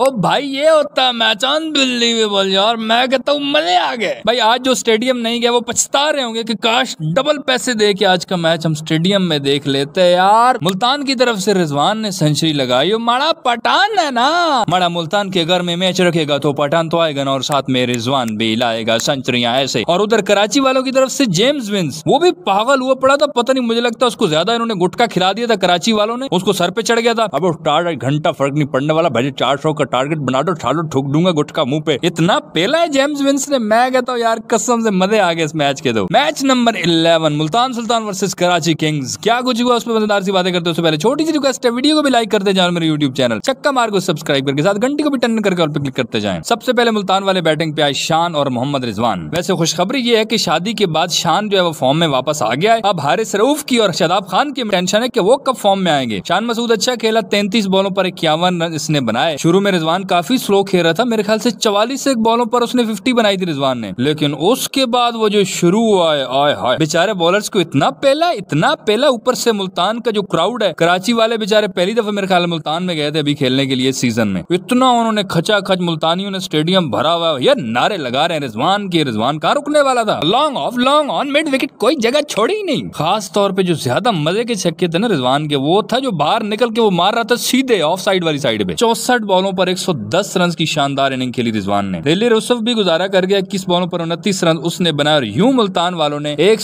ओ भाई ये होता है मैच अनबिलीवेबल यार मैं कहता हूँ मजे आ गए भाई आज जो स्टेडियम नहीं गया वो पछता रहे होंगे कि काश डबल पैसे दे के आज का मैच हम स्टेडियम में देख लेते यार मुल्तान की तरफ से रिजवान ने सेंचुरी लगाई माड़ा पठान है ना माड़ा मुल्तान के घर में मैच रखेगा तो पठान तो आएगा ना और साथ में रिजवान भी लाएगा सेंचुरिया ऐसे और उधर कराची वालों की तरफ से जेम्स विंस वो भी पागल हुआ पड़ा था पता नहीं मुझे लगता उसको ज्यादा इन्होंने गुटका खिला दिया था कराची वालों ने उसको सर पे चढ़ गया था अब चार घंटा फर्क नहीं पड़ने वाला भाई चार सौ टारगेट बना दो ठालो ठुक दूंगा गुटका मुंह पे इतना पेला है जेम्स विंस ने मैं कहता हूँ यार कसम से मजे आ गए इस मैच के दो तो। Match number eleven Multan Sultan versus Karachi kings क्या कुछ हुआ उसमें मजेदार सी बातें करते उससे पहले छोटी सी रिक्वेस्ट है वीडियो को भी लाइक करते जाए मेरे यूट्यूब चैनल चक्का मार को सब्सक्राइब करके साथ घंटी को भी टन करके और क्लिक करते जाए सबसे पहले मुल्तान वाले बैटिंग पे आए शान और मोहम्मद रिजवान वैसे खुशखबरी ये है की शादी के बाद शान जो है वो फॉर्म में वापस आ गया है अब हारिस रऊफ की और शदाब खान की टेंशन है की वो कब फॉर्म में आएंगे शान मसूद अच्छा खेला तैंतीस बॉलों पर इक्यावन रन इसने बनाए शुरू में रिजवान काफी स्लो खेल रहा था मेरे ख्याल से चवालीस एक बॉलों पर उसने फिफ्टी बनाई थी रिजवान ने लेकिन उसके बाद वो जो शुरू है आए हाय बेचारे बॉलर्स को इतना पहला इतना पहला ऊपर से मुल्तान का जो क्राउड है कराची वाले बेचारे पहली दफा मेरे ख्याल मुल्तान में गए थे अभी खेलने के लिए सीजन में इतना उन्होंने खचा खच मुल्तानियों ने स्टेडियम भरा हुआ यार नारे लगा रहे हैं रिजवान के रिजवान कहा रुकने वाला था long off long on mid wicket कोई जगह छोड़ी ही नहीं खास तौर पे जो ज्यादा मजे के छक्के थे ना रिजवान के वो था जो बाहर निकल के वो मार रहा था सीधे ऑफ साइड वाली साइड पे चौसठ बॉलों पर 110 रन की शानदार इनिंग खेली रिजवान ने रेले रोसफ भी गुजारा कर गया इक्कीस बॉलों पर उनतीस रन उसने बनाया और यू मुल्तान वालों ने एक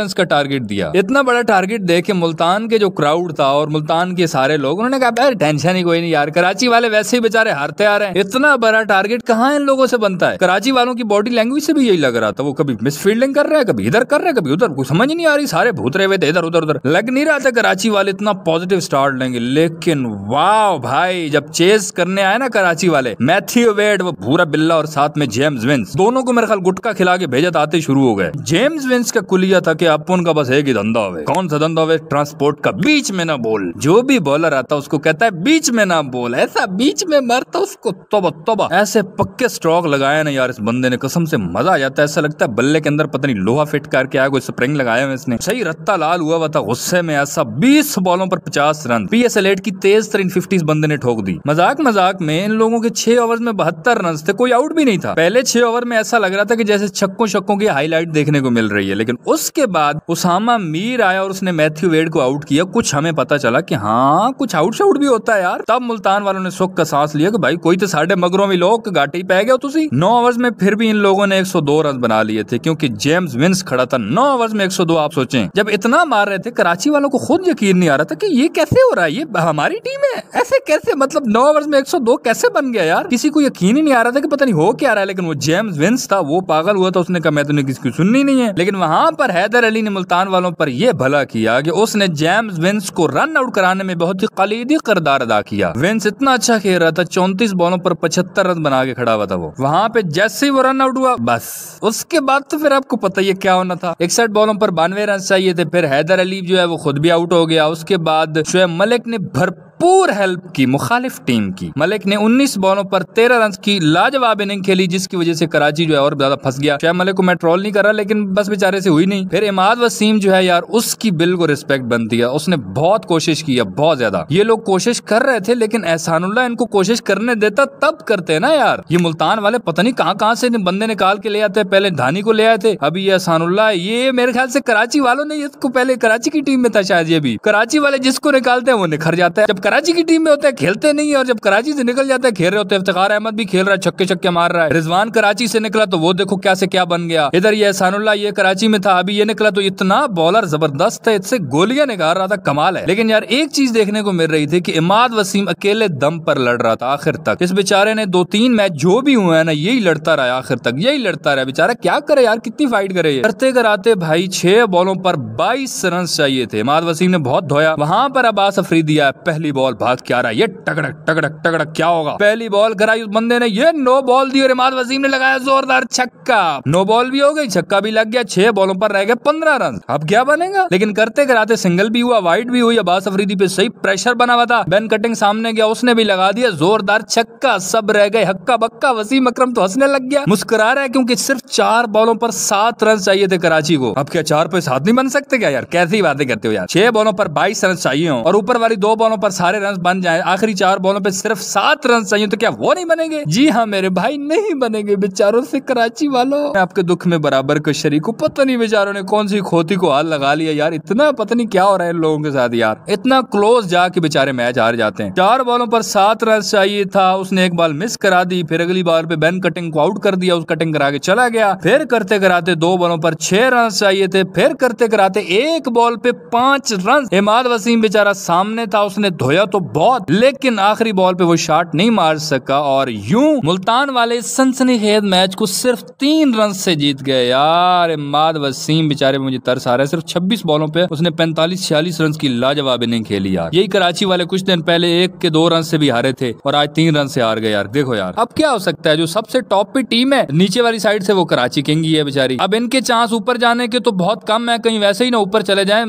रन का टारगेट दिया इतना बड़ा टारगेट दे के मुल्तान के जो क्राउड था और मुल्तान के सारे लोग उन्होंने कहा टेंशन ही कोई नहीं यार कराची वाले वैसे ही बेचारे हारते आ रहे हैं इतना बड़ा टारगेट कहाँ इन लोगों से बनता है कराची वालों की बॉडी लैंग्वेज से भी यही लग रहा था वो कभी मिस फील्डिंग कर रहे हैं कभी इधर कर रहे हैं कभी उधर कुछ समझ नहीं आ रही सारे भूत रहे हुए थे इधर उधर उधर लग नहीं रहा था कराची वाले इतना पॉजिटिव स्टार्ट लेंगे लेकिन वाह भाई जब चेस कर करने आए ना कराची वाले मैथ्यू वेड वो भूरा बिल्ला और साथ में जेम्स विंस दोनों को मेरे ख्याल गुटका खिला के भेजा आते शुरू हो गए जेम्स विंस का कुलिया था की अपन का बस एक ही धंधा हुए कौन सा धंधा हुए ट्रांसपोर्ट का बीच में ना बोल जो भी बॉलर आता उसको कहता है बीच में ना बोल ऐसा बीच में मरता उसको तोबा तोबा ऐसे पक्के स्ट्रॉक लगाया ना यार इस बंदे ने कसम से मजा आ जाता है ऐसा लगता है बल्ले के अंदर पता नहीं लोहा फिट करके आया कोई स्प्रिंग लगाया है इसने सही रत्ता लाल हुआ हुआ था गुस्से में ऐसा 20 बॉलों पर 50 रन पी एस की तेज तरीन फिफ्टीज बंदे ने ठोक दी मजाक मजाक मजाक में इन लोगों के छह ओवर में बहत्तर रन थे कोई आउट भी नहीं था पहले छह ओवर में ऐसा लग रहा था कि जैसे छक्कों छक्कों की हाईलाइट देखने को मिल रही है लेकिन उसके बाद उसामा मीर आया और उसने मैथ्यू वेड को आउट किया कुछ हमें पता चला कि हाँ कुछ आउट शाउट भी होता है यार तब मुल्तान वालों ने सुख का सांस लिया कि भाई कोई तो साढ़े मगरों में लोग घाटे पै गया तुम नौ ओवर में फिर भी इन लोगों ने 102 रन बना लिए थे क्योंकि जेम्स विंस खड़ा था नौ ओवर में 102 आप सोचे जब इतना मार रहे थे कराची वालों को खुद यकीन नहीं आ रहा था कि ये कैसे हो रहा है ये हमारी टीम है ऐसे कैसे मतलब नौ ओवर में 102 कैसे बन गया यार किसी को यकीन ही नहीं आ रहा था कि पता नहीं हो क्या रहा है लेकिन वो जेम्स विंस था वो पागल हुआ था उसने कहा मैं तो किसी की सुननी नहीं है लेकिन वहां पर हैदर अली ने मुल्तान वालों पर यह भला किया कि उसने जेम्स विंस को रन आउट कराने में बहुत ही कलीदी करदार अदा किया विंस इतना अच्छा खेल रहा था चौंतीस बॉलों पर पचहत्तर रन बना के खड़ा हुआ था वो वहां पे जैसे ही वो रन आउट हुआ बस उसके बाद तो फिर आपको पता ही क्या होना था इकसठ बॉलों पर बानवे रन चाहिए थे फिर हैदर अली जो है वो खुद भी आउट हो गया उसके बाद शोएब मलिक ने भरपूर पूर हेल्प की मुखालिफ टीम की मलिक ने 19 बॉलों पर 13 रन की लाजवाब इनिंग खेली जिसकी वजह से कराची जो है और ज्यादा फंस गया शायद मलिक को मैं ट्रोल नहीं कर रहा लेकिन बस बेचारे से हुई नहीं फिर इमाद वसीम जो है यार उसकी बिल को रिस्पेक्ट बनती है उसने बहुत कोशिश की है बहुत ज्यादा ये लोग कोशिश कर रहे थे लेकिन एहसानुल्ला इनको कोशिश करने देता तब करते ना यार ये मुल्तान वाले पता नहीं कहाँ कहाँ से बंदे निकाल के ले आते पहले धानी को ले आए थे अभी ये एहसानुल्ला ये मेरे ख्याल से कराची वालों ने इसको पहले कराची की टीम में था शायद ये भी कराची वाले जिसको निकालते हैं वो निखर जाता है जब कराची की टीम में होते हैं खेलते नहीं है और जब कराची से निकल जाते हैं खेल रहे होते हैं इफ्तार अहमद भी खेल रहा है छक्के छक्के मार रहा है रिजवान कराची से निकला तो वो देखो क्या से क्या बन गया इधर ये एहसानुल्ला ये कराची में था अभी ये निकला तो इतना बॉलर जबरदस्त है इससे गोलियां निकाल रहा था कमाल है लेकिन यार एक चीज देखने को मिल रही थी की इमाद वसीम अकेले दम पर लड़ रहा था आखिर तक इस बेचारे ने दो तीन मैच जो भी हुआ है ना यही लड़ता रहा आखिर तक यही लड़ता रहा बेचारा क्या करे यार कितनी फाइट करे करते कराते भाई छह बॉलों पर बाईस रन चाहिए थे इमाद वसीम ने बहुत धोया वहां पर अब्बास अफरी दिया पहली बॉल भाग क्या रहा है ये टकड़क टकड़क टकड़क क्या होगा पहली बॉल कराई उस बंदे ने ये नो बॉल दी और इमाद वसीम ने लगाया जोरदार छक्का नो बॉल भी हो गई छक्का भी लग गया छह बॉलों पर रह गए पंद्रह रन अब क्या बनेगा लेकिन करते कराते सिंगल भी हुआ वाइट भी हुई अब्बास अफरीदी पे सही प्रेशर बना हुआ था बेन कटिंग सामने गया उसने भी लगा दिया जोरदार छक्का सब रह गए हक्का बक्का वसीम अक्रम तो हंसने लग गया मुस्कुरा रहा है क्योंकि सिर्फ चार बॉलों पर सात रन चाहिए थे कराची को अब क्या चार पे सात नहीं बन सकते क्या यार कैसी बातें करते हो यार छह बॉलों पर बाईस रन चाहिए और ऊपर वाली दो बॉलों पर सात सारे रन बन जाए आखिरी चार बॉलों पर सिर्फ सात रन चाहिए तो क्या वो नहीं बनेंगे जी हाँ मेरे भाई नहीं बनेंगे बेचारों से कराची वालों आपके दुख में बराबर को शरीक पता नहीं बेचारों ने कौन सी खोती को हाल लगा लिया यार इतना पता नहीं क्या हो रहा है लोगों के साथ यार इतना क्लोज जाके बेचारे मैच हार जाते हैं चार बॉलों पर सात रन चाहिए था उसने एक बॉल मिस करा दी फिर अगली बॉल पे बैन कटिंग को आउट कर दिया उस कटिंग करा के चला गया फिर करते कराते दो बॉलों पर छह रन चाहिए थे फिर करते कराते एक बॉल पे पांच रन इमाद वसीम बेचारा सामने था उसने धोया होया तो बहुत लेकिन आखिरी बॉल पे वो शॉट नहीं मार सका और यूं मुल्तान वाले सनसनी खेद मैच को सिर्फ तीन रन से जीत गए यार इमाद वसीम बेचारे मुझे तरस आ रहा है सिर्फ छब्बीस बॉलों पे उसने पैंतालीस छियालीस रन की लाजवाब इनिंग खेली यार यही कराची वाले कुछ दिन पहले एक के दो रन से भी हारे थे और आज तीन रन से हार गए यार देखो यार अब क्या हो सकता है जो सबसे टॉप पे टीम है नीचे वाली साइड से वो कराची किंग है बेचारी अब इनके चांस ऊपर जाने के तो बहुत कम है कहीं वैसे ही ना ऊपर चले जाए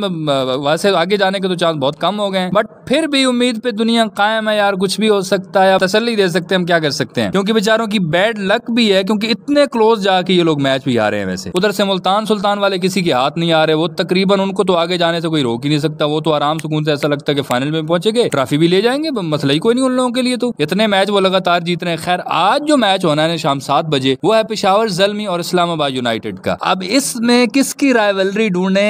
वैसे आगे जाने के तो चांस बहुत कम हो गए बट फिर भी उम्मीद पे दुनिया कायम है यार कुछ भी हो सकता है तसली दे सकते हैं हम क्या कर सकते हैं क्योंकि बेचारों की बैड लक भी है क्योंकि इतने क्लोज जाके ये लोग मैच भी आ रहे हैं वैसे उधर से मुल्तान सुल्तान वाले किसी के हाथ नहीं आ रहे वो तकरीबन उनको तो आगे जाने से कोई रोक ही नहीं सकता वो तो आराम सुकून से ऐसा लगता है कि फाइनल में पहुंचे गए ट्रॉफी भी ले जाएंगे मसला ही कोई नहीं उन लोगों के लिए तो इतने मैच वो लगातार जीत रहे हैं खैर आज जो मैच होना है शाम सात बजे वो है पिशावर जलमी और इस्लामाबाद यूनाइटेड का अब इसमें किसकी राइवलरी ढूंढे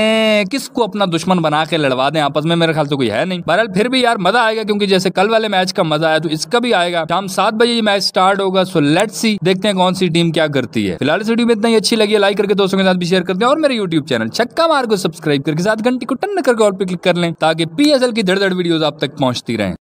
किसको अपना दुश्मन बना के लड़वा दें आपस में मेरे ख्याल से कोई है नहीं बहरहाल फिर भी यार मदद मजा आएगा क्योंकि जैसे कल वाले मैच का मजा आया तो इसका भी आएगा शाम सात बजे ये मैच स्टार्ट होगा सो लेट सी देखते हैं कौन सी टीम क्या करती है फिलहाल इस वीडियो में इतना ही अच्छी लगी लाइक करके दोस्तों के साथ भी शेयर करते हैं और मेरे यूट्यूब चैनल छक्का मार को सब्सक्राइब करके साथ घंटी को टन करके और पे क्लिक कर लें ताकि पी की धड़धड़ वीडियो आप तक पहुंचती रहे